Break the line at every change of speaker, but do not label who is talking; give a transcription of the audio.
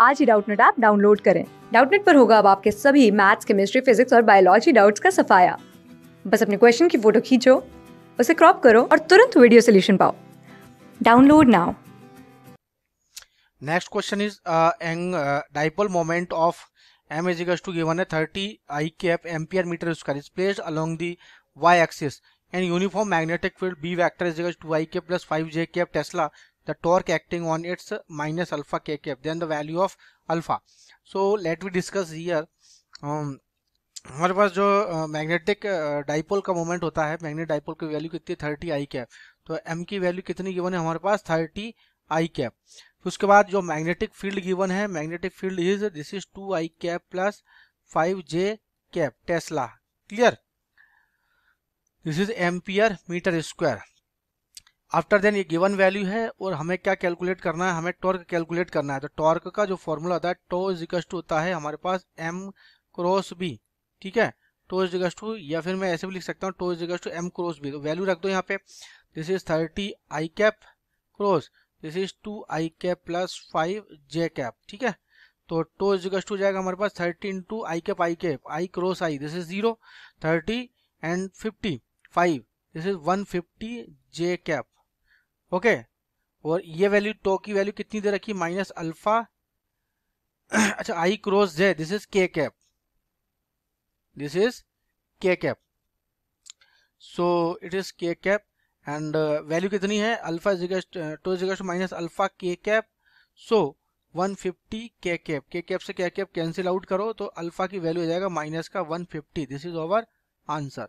आज ही Doubtnut app download करें डाउटनेट पर होगा अब आपके सभी मैथ्स केमिस्ट्री फिजिक्स और बायोलॉजी डाउट्स का सफाया बस अपने क्वेश्चन की फोटो खींचो उसे क्रॉप करो और तुरंत वीडियो सोल्यूशन पाओ download now
next question is uh, an dipole moment of M is m to given है thirty I K F ampere metre square is place along the Y axis and uniform magnetic field B vector is is two I K plus five J K F tesla the torque acting on its minus alpha k cap then the value of alpha so let we discuss here um, हमारे पास जो magnetic dipole का moment होता है magnet dipole की value कितनी thirty I cap तो M की value कितनी गिवन है हमारे पास थर्टी आई कैप उसके बाद जो मैग्नेटिक फील्ड गिवन है magnetic field is this is two I cap plus five J cap tesla clear this is ampere metre square after then ये गिवन वैल्यू है और हमें क्या कैलकुलेट करना है हमें टॉर्क कैलकुलेट करना है तो टॉर्क का जो फॉर्मूला होता है टो इजिकस टू होता है हमारे पास एम क्रॉस बी ठीक है टो इजिकस टू या फिर मैं ऐसे भी लिख सकता हूँ tau is equals to M cross B तो वैल्यू रख दो यहाँ पे this is thirty I cap cross this is two I cap plus five J cap ठीक है तो टो इजिकस टू जाएगा हमारे पास thirty into I cap I cap I cross I this is zero thirty and fifty five this is one fifty J cap okay और ये value to की value कितनी दे रखी माइनस अल्फा अच्छा I cross J this is K cap this is K cap so it is K cap and value कितनी है alpha tau is minus alpha K cap so 150 K cap के cap से के cap cancel out करो तो alpha की value हो जाएगा माइनस का 150 दिस इज ओवर आंसर